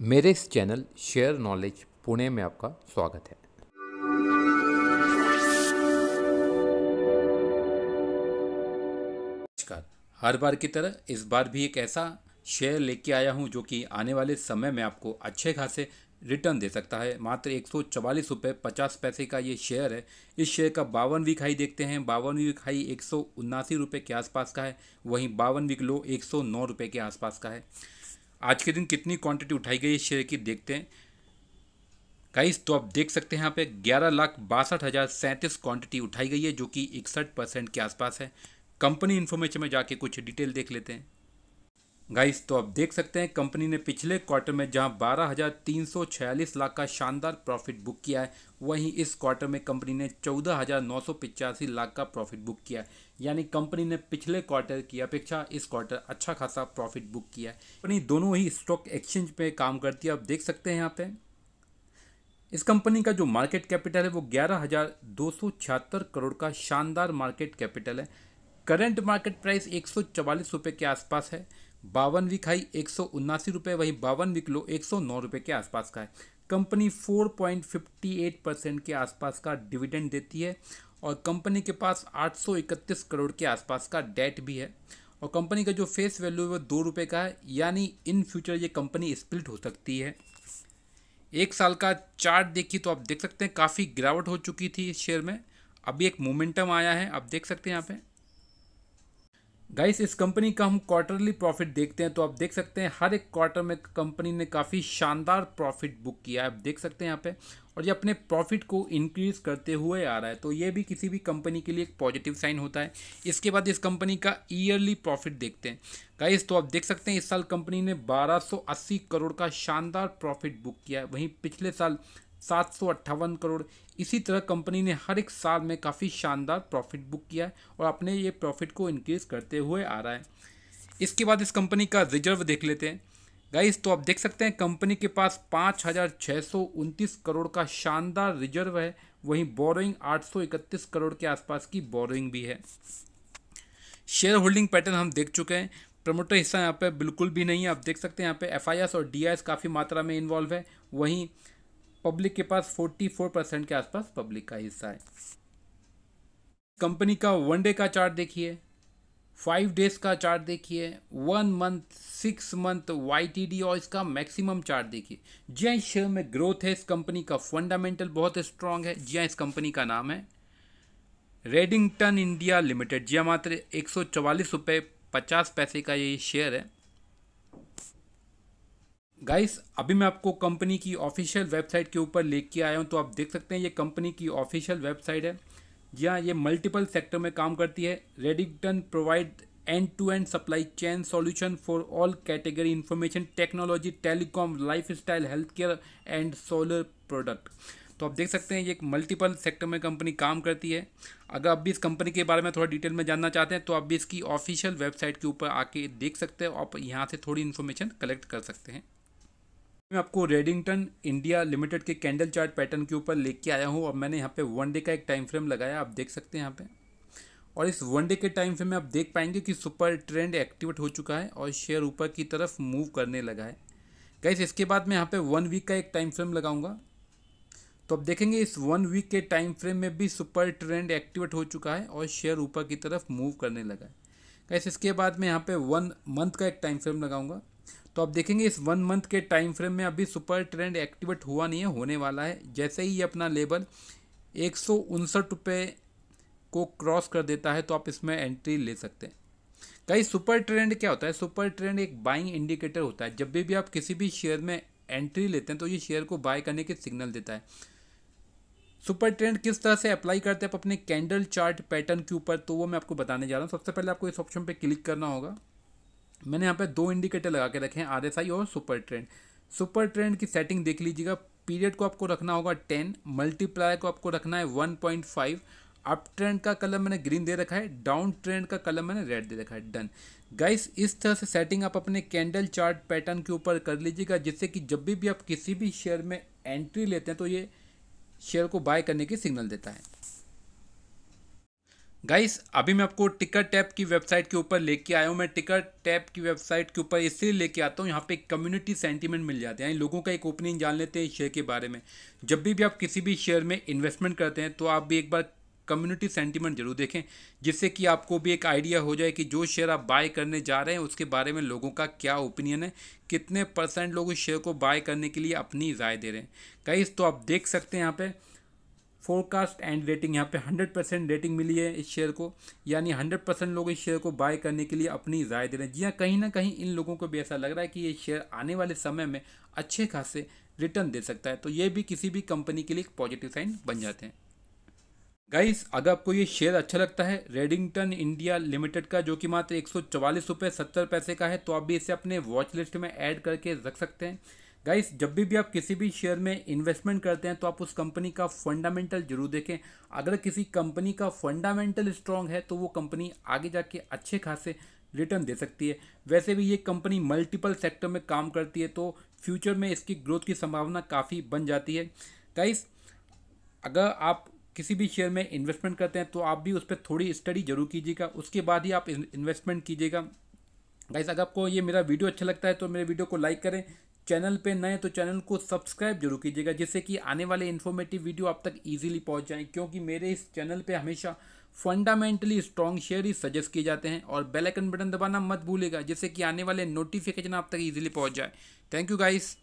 मेरे इस channel share knowledge Pune में आपका स्वागत है नमस्कार हर बार की तरह इस बार भी एक ऐसा शेयर लेके आया हूं जो कि आने वाले समय में आपको अच्छे खासे रिटर्न दे सकता है मात्र एक सौ चवालीस रुपये पचास पैसे का ये शेयर है इस शेयर का वीक खाई देखते हैं वीक खाई एक सौ उन्नासी रुपये के आसपास का है वहीं बावनवीं लो एक सौ नौ रुपये के आसपास का है आज के दिन कितनी क्वांटिटी उठाई गई है शेयर की देखते हैं गाइस तो आप देख सकते हैं यहाँ पे ग्यारह लाख बासठ हज़ार सैंतीस क्वान्टिटी उठाई गई है जो कि इकसठ परसेंट के आसपास है कंपनी इन्फॉर्मेशन में जाके कुछ डिटेल देख लेते हैं गाइस तो आप देख सकते हैं कंपनी ने पिछले क्वार्टर में जहां 12,346 लाख का शानदार प्रॉफिट बुक किया है वहीं इस क्वार्टर में कंपनी ने चौदह लाख का प्रॉफिट बुक किया है यानी कंपनी ने पिछले क्वार्टर की अपेक्षा इस क्वार्टर अच्छा खासा प्रॉफिट बुक किया है कंपनी दोनों ही स्टॉक एक्सचेंज पे काम करती है आप देख सकते हैं यहाँ पे इस कंपनी का जो मार्केट कैपिटल है वो ग्यारह हज़ार दो सौ छिहत्तर करोड़ का शानदार मार्केट कैपिटल है करंट मार्केट प्राइस एक सौ चवालीस रुपये के आसपास है बावन वीक हाई एक सौ उन्नासी रुपये वहीं बावन वीक लो एक सौ नौ रुपये के आसपास का है company four point fifty eight percent के आसपास का डिविडेंड देती है और कंपनी के पास आठ सौ इकतीस करोड़ के आसपास का डेट भी है और कंपनी का जो फेस वैल्यू है वो दो रुपये का है यानी इन फ्यूचर ये कंपनी स्प्लिट हो सकती है एक साल का चार्ट देखिए तो आप देख सकते हैं काफ़ी गिरावट हो चुकी थी इस शेयर में अभी एक मोमेंटम आया है आप देख सकते हैं यहाँ पे गाइस इस कंपनी का हम क्वार्टरली प्रॉफिट देखते हैं तो आप देख सकते हैं हर एक क्वार्टर में कंपनी ने काफ़ी शानदार प्रॉफिट बुक किया है आप देख सकते हैं यहाँ पे और ये अपने प्रॉफिट को इंक्रीज़ करते हुए आ रहा है तो ये भी किसी भी कंपनी के लिए एक पॉजिटिव साइन होता है इसके बाद इस कंपनी का ईयरली प्रॉफिट देखते हैं गाइस तो आप देख सकते हैं इस साल कंपनी ने बारह करोड़ का शानदार प्रॉफिट बुक किया है वहीं पिछले साल सात सौ अट्ठावन करोड़ इसी तरह कंपनी ने हर एक साल में काफ़ी शानदार प्रॉफिट बुक किया है और अपने ये प्रॉफिट को इंक्रीज करते हुए आ रहा है इसके बाद इस कंपनी का रिजर्व देख लेते हैं गाइस तो आप देख सकते हैं कंपनी के पास पाँच हज़ार छः सौ उनतीस करोड़ का शानदार रिजर्व है वहीं बोरोइंग आठ सौ इकतीस करोड़ के आसपास की बोरोइंग भी है शेयर होल्डिंग पैटर्न हम देख चुके हैं प्रमोटर हिस्सा यहाँ पे बिल्कुल भी नहीं है आप देख सकते हैं यहाँ पे एफ और डी काफ़ी मात्रा में इन्वॉल्व है वहीं पब्लिक के पास 44 परसेंट के आसपास पब्लिक का हिस्सा है कंपनी का वन डे का चार्ट देखिए फाइव डेज का चार्ट देखिए one month six month Y और इसका मैक्सिमम चार्ट देखिए जी आई हाँ, शेयर में ग्रोथ है इस कंपनी का फंडामेंटल बहुत स्ट्रांग है जी हाँ, इस कंपनी का नाम है रेडिंगटन इंडिया लिमिटेड जिया मात्र एक सौ पचास पैसे का ये शेयर है गाइस अभी मैं आपको कंपनी की ऑफिशियल वेबसाइट के ऊपर लेके आया हूँ तो आप देख सकते हैं ये कंपनी की ऑफिशियल वेबसाइट है जी हाँ ये मल्टीपल सेक्टर में काम करती है Redington provide end to end supply chain solution for all category information technology telecom lifestyle health care and solar product तो आप देख सकते हैं ये एक मल्टीपल सेक्टर में कंपनी काम करती है अगर आप भी इस कंपनी के बारे में थोड़ा डिटेल में जानना चाहते हैं तो आप भी इसकी ऑफिशियल वेबसाइट के ऊपर आके देख सकते हैं और यहाँ से थोड़ी इन्फॉर्मेशन कलेक्ट कर सकते हैं मैं आपको रेडिंगटन इंडिया लिमिटेड के कैंडल चार्ट पैटर्न के ऊपर लेके आया हूँ और मैंने यहाँ पे वन डे का एक टाइम फ्रेम लगाया आप देख सकते हैं यहाँ पे और इस वन डे के टाइम फ्रेम में आप देख पाएंगे कि सुपर ट्रेंड एक्टिवेट हो चुका है और शेयर ऊपर की तरफ मूव करने लगा है गैस इसके बाद मैं यहाँ पर वन वीक का एक टाइम फ्रेम लगाऊंगा तो आप देखेंगे इस वन वीक के टाइम फ्रेम में भी सुपर ट्रेंड एक्टिवेट हो चुका है और शेयर ऊपर की तरफ मूव करने लगा है कैसे इसके बाद मैं यहाँ पे वन मंथ का एक टाइम फ्रेम लगाऊंगा तो तो आप देखेंगे इस वन मंथ के टाइम फ्रेम में अभी सुपर ट्रेंड एक्टिवेट हुआ नहीं है होने वाला है जैसे ही ये अपना लेवल एक सौ को क्रॉस कर देता है तो आप इसमें एंट्री ले सकते हैं कई सुपर ट्रेंड क्या होता है सुपर ट्रेंड एक बाइंग इंडिकेटर होता है जब भी भी आप किसी भी शेयर में एंट्री लेते हैं तो ये शेयर को बाय करने के सिग्नल देता है सुपर ट्रेंड किस तरह से अप्लाई करते हैं आप अपने कैंडल चार्ट पैटर्न के ऊपर तो वो मैं आपको बताने जा रहा हूँ सबसे पहले आपको इस ऑप्शन पर क्लिक करना होगा मैंने यहाँ पे दो इंडिकेटर लगा के रखे हैं आर एस आई और सुपर ट्रेंड सुपर ट्रेंड की सेटिंग देख लीजिएगा पीरियड को आपको रखना होगा टेन मल्टीप्लायर को आपको रखना है one point five up trend का कलर मैंने ग्रीन दे रखा है डाउन ट्रेंड का कलर मैंने रेड दे रखा है डन गाइस इस तरह से सेटिंग आप अपने कैंडल चार्ट पैटर्न के ऊपर कर लीजिएगा जिससे कि जब भी, भी आप किसी भी शेयर में एंट्री लेते हैं तो ये शेयर को बाय करने की सिग्नल देता है गाइस अभी मैं आपको टिकट टैप की वेबसाइट के ऊपर लेके आया हूँ मैं टिकट टैप की वेबसाइट के ऊपर इसलिए लेके आता हूँ यहाँ पे कम्युनिटी सेंटीमेंट मिल जाते हैं लोगों का एक ओपिनियन जान लेते हैं शेयर के बारे में जब भी भी आप किसी भी शेयर में इन्वेस्टमेंट करते हैं तो आप भी एक बार कम्युनिटी सेंटीमेंट जरूर देखें जिससे कि आपको भी एक आइडिया हो जाए कि जो शेयर आप बाय करने जा रहे हैं उसके बारे में लोगों का क्या ओपिनियन है कितने परसेंट लोग उस शेयर को बाय करने के लिए अपनी राय दे रहे हैं गाइस तो आप देख सकते हैं यहाँ पर फोरकास्ट एंड रेटिंग यहाँ पे 100 परसेंट रेटिंग मिली है इस शेयर को यानी 100 परसेंट लोग इस शेयर को बाय करने के लिए अपनी राय दे रहे हैं जी हाँ कहीं ना कहीं इन लोगों को भी ऐसा लग रहा है कि ये शेयर आने वाले समय में अच्छे खासे रिटर्न दे सकता है तो ये भी किसी भी कंपनी के लिए एक पॉजिटिव साइन बन जाते हैं गाइस अगर आपको ये शेयर अच्छा लगता है रेडिंगटन इंडिया लिमिटेड का जो कि मात्र एक सौ पैसे का है तो आप भी इसे अपने वॉच लिस्ट में ऐड करके रख सकते हैं गाइस जब भी भी आप किसी भी शेयर में इन्वेस्टमेंट करते हैं तो आप उस कंपनी का फंडामेंटल जरूर देखें अगर किसी कंपनी का फंडामेंटल स्ट्रांग है तो वो कंपनी आगे जाके अच्छे खासे रिटर्न दे सकती है वैसे भी ये कंपनी मल्टीपल सेक्टर में काम करती है तो फ्यूचर में इसकी ग्रोथ की संभावना काफ़ी बन जाती है गाइस अगर आप किसी भी शेयर में इन्वेस्टमेंट करते हैं तो आप भी उस पर थोड़ी स्टडी जरूर कीजिएगा उसके बाद ही आप इन्वेस्टमेंट कीजिएगा गाइस अगर आपको ये मेरा वीडियो अच्छा लगता है तो मेरे वीडियो को लाइक करें चैनल पे नए तो चैनल को सब्सक्राइब जरूर कीजिएगा जिससे कि आने वाले इन्फॉर्मेटिव वीडियो आप तक इजीली पहुंच जाएं क्योंकि मेरे इस चैनल पे हमेशा फंडामेंटली स्ट्रॉन्ग शेयर ही सजेस्ट किए जाते हैं और बेल आइकन बटन दबाना मत भूलेगा जिससे कि आने वाले नोटिफिकेशन आप तक ईजिली पहुँच जाए थैंक यू गाइज